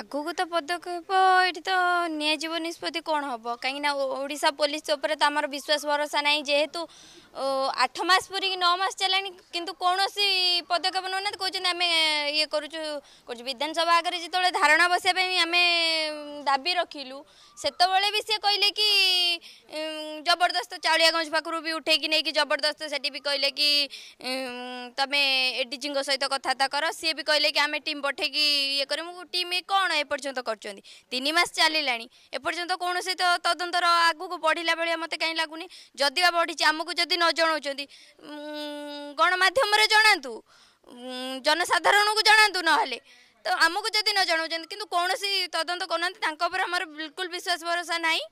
ଆଗକୁ ତ ପଦକ୍ଷେପ ଏଠି ତ ନିଆଯିବ ନିଷ୍ପତ୍ତି କ'ଣ ହେବ କାହିଁକିନା ଓଡ଼ିଶା ପୋଲିସ ଉପରେ ତ ଆମର ବିଶ୍ୱାସ ଭରସା ନାହିଁ ଯେହେତୁ আঠ মাস পুরিকি ন মাস চালানি কিন্তু কৌশি পদক্ষেপ নেওয়া কৌন আমি ইয়ে করছু করছু বিধানসভা আগে যেতবে ধারণা বসা আমি দাবি রখিলু সেতবে বি সে কহিলে কি জবরদস্ত চাউলিয়াগঞ্জ পাখু বি উঠেকি নেই জবরদস্ত সেটি বি কহিলে কি তুমি এডিজি সহিত কথাবার্তা কর সি বি কহিলে কি আমি টিম পঠাইকি ইয়ে করে টিম কোণ এপর্যন্ত করছেন তিন মাস চালিলা এপর্যন্ত কৌশি তদন্তর আগুক বড়া ভাবে মতো কাই লাগুনি যদি বা বড়িছে আমি যদি ନ ଜଣାଉଛନ୍ତି ଗଣମାଧ୍ୟମରେ ଜଣାନ୍ତୁ ଜନସାଧାରଣଙ୍କୁ ଜଣାନ୍ତୁ ନହେଲେ ତ ଆମକୁ ଯଦି ନ ଜଣାଉଛନ୍ତି କିନ୍ତୁ କୌଣସି ତଦନ୍ତ କରୁନାହାନ୍ତି ତାଙ୍କ ଉପରେ ଆମର ବିଲକୁଲ ବିଶ୍ୱାସ ଭରସା ନାହିଁ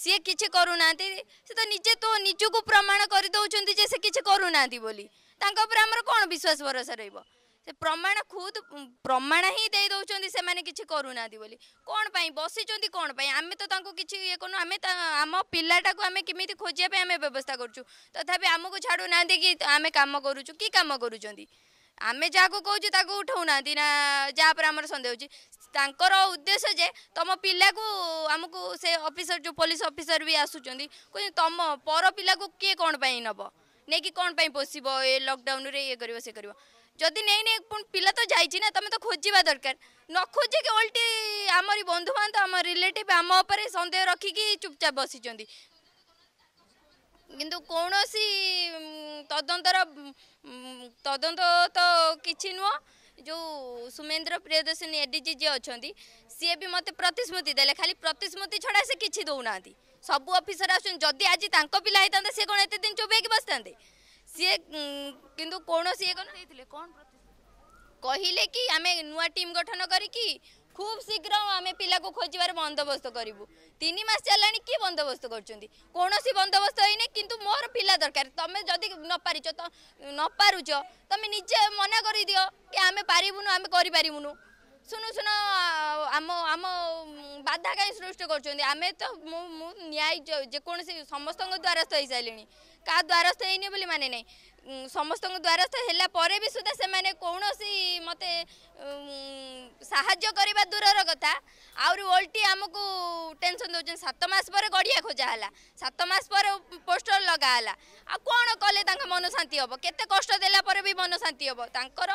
ସିଏ କିଛି କରୁନାହାନ୍ତି ସେ ତ ନିଜେ ତ ନିଜକୁ ପ୍ରମାଣ କରିଦେଉଛନ୍ତି ଯେ ସେ କିଛି କରୁନାହାନ୍ତି ବୋଲି ତାଙ୍କ ଉପରେ ଆମର କ'ଣ ବିଶ୍ୱାସ ଭରସା ରହିବ ସେ ପ୍ରମାଣ ଖୁଦ୍ ପ୍ରମାଣ ହିଁ ଦେଇ ଦେଉଛନ୍ତି ସେମାନେ କିଛି କରୁନାହାନ୍ତି ବୋଲି କ'ଣ ପାଇଁ ବସିଛନ୍ତି କ'ଣ ପାଇଁ ଆମେ ତ ତାଙ୍କୁ କିଛି ଇଏ କରୁନୁ ଆମେ ଆମ ପିଲାଟାକୁ ଆମେ କେମିତି ଖୋଜିବା ପାଇଁ ଆମେ ବ୍ୟବସ୍ଥା କରୁଛୁ ତଥାପି ଆମକୁ ଛାଡ଼ୁନାହାନ୍ତି କି ଆମେ କାମ କରୁଛୁ କି କାମ କରୁଛନ୍ତି ଆମେ ଯାହାକୁ କହୁଛୁ ତାକୁ ଉଠାଉନାହାନ୍ତି ନା ଯାହା ଉପରେ ଆମର ସନ୍ଦେହ ହେଉଛି ତାଙ୍କର ଉଦ୍ଦେଶ୍ୟ ଯେ ତମ ପିଲାକୁ ଆମକୁ ସେ ଅଫିସର ଯେଉଁ ପୋଲିସ ଅଫିସର ବି ଆସୁଛନ୍ତି କହୁଛନ୍ତି ତମ ପର ପିଲାକୁ କିଏ କ'ଣ ପାଇଁ ନେବ ନେଇକି କ'ଣ ପାଇଁ ପୋଷିବ ଏ ଲକଡାଉନରେ ଇଏ କରିବ ସେ କରିବ ଯଦି ନେଇ ନେଇ ପୁଣି ପିଲା ତ ଯାଇଛି ନା ତମେ ତ ଖୋଜିବା ଦରକାର ନ ଖୋଜିକି ଓଲ୍ଟି ଆମରି ବନ୍ଧୁବାନ୍ଧବ ଆମ ରିଲେଟିଭ୍ ଆମ ଉପରେ ସନ୍ଦେହ ରଖିକି ଚୁପଚାପ ବସିଛନ୍ତି କିନ୍ତୁ କୌଣସି ତଦନ୍ତର ତଦନ୍ତ ତ କିଛି ନୁହଁ जो सुमेन्द्र प्रियदर्शनी एडीजी जी अच्छा सी भी मत प्रतिश्रुति दे खाली प्रतिश्रुति छड़ा से किसी दौना सब अफिसर आदि आज पिलाई सी कौन एत दिन चुप होते सी कि कौन सी कौन कहले कि आम नुआ टीम गठन करी खूब शीघ्र आम पिला को खोजार बंदोबस्त करूँ तीन मस चला कि बंदोबस्त करोबस्त होने कि मोर ନିହାତି ଦରକାର ତମେ ଯଦି ନ ପାରିଛ ତ ନ ପାରୁଛ ତମେ ନିଜେ ମନା କରିଦିଅ କି ଆମେ ପାରିବୁନୁ ଆମେ କରିପାରିବୁନୁ ଶୁଣୁ ଶୁଣ ଆମ ଆମ ବାଧା କାହିଁ ସୃଷ୍ଟି କରୁଛନ୍ତି ଆମେ ତ ମୁଁ ମୁଁ ନ୍ୟାୟ ଯେକୌଣସି ସମସ୍ତଙ୍କ ଦ୍ୱାରସ୍ଥ ହେଇସାରିଲିଣି କାହା ଦ୍ୱାରସ୍ଥ ହେଇନି ବୋଲି ମାନେ ନାହିଁ ସମସ୍ତଙ୍କ ଦ୍ୱାରସ୍ଥ ହେଲା ପରେ ବି ସୁଦ୍ଧା ସେମାନେ କୌଣସି ମୋତେ ସାହାଯ୍ୟ କରିବା ଦୂରର କଥା ଆହୁରି ଓଲ୍ଟି ଆମକୁ ଟେନସନ୍ ଦେଉଛନ୍ତି ସାତ ମାସ ପରେ ଗଡ଼ିଆ ଖୋଜା ହେଲା ସାତ ମାସ ପରେ ପୋଷ୍ଟର ଲଗା ହେଲା ଆଉ କ'ଣ କଲେ ତାଙ୍କ ମନ ଶାନ୍ତି ହେବ କେତେ କଷ୍ଟ ଦେଲା ପରେ ବି ମନ ଶାନ୍ତି ହେବ ତାଙ୍କର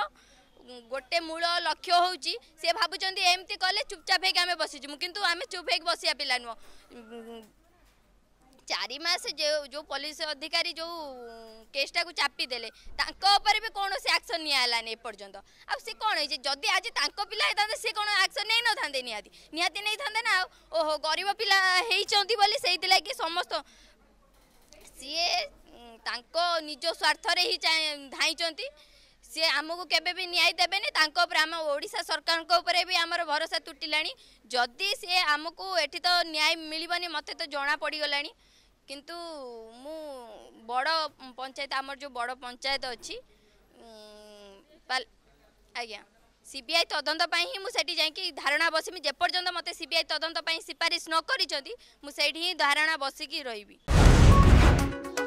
ଗୋଟେ ମୂଳ ଲକ୍ଷ୍ୟ ହେଉଛି ସେ ଭାବୁଛନ୍ତି ଏମିତି କଲେ ଚୁପଚାପ ହେଇକି ଆମେ ବସିଛୁ କିନ୍ତୁ ଆମେ ଚୁପ୍ ହେଇକି ବସିବା ପିଲା ନୁହଁ चारिमास जो जो पुलिस अधिकारी जो केसटा को चापी दे भी कौन से आक्शन निलानी एपर्तंत आ कौन जदि आज पिला था सी कौन आक्शन नहीं न था निहाती नहीं था ना ओहो गरीब पिला से लगे समस्त सीए निज स्वार्थर ही धाई सी आम को केवे भी न्याय देवेनि आम ओडा सरकार भी आम भरोसा तुटिला जदि सी आम को तो न्याय मिले मत तो जना पड़गला କିନ୍ତୁ ମୁଁ ବଡ଼ ପଞ୍ଚାୟତ ଆମର ଯେଉଁ ବଡ଼ ପଞ୍ଚାୟତ ଅଛି ଆଜ୍ଞା ସିବିଆଇ ତଦନ୍ତ ପାଇଁ ହିଁ ମୁଁ ସେଠି ଯାଇକି ଧାରଣା ବସିବି ଯେପର୍ଯ୍ୟନ୍ତ ମୋତେ ସିବିଆଇ ତଦନ୍ତ ପାଇଁ ସିଫାରିଶ ନ କରିଛନ୍ତି ମୁଁ ସେଇଠି ହିଁ ଧାରଣା ବସିକି ରହିବି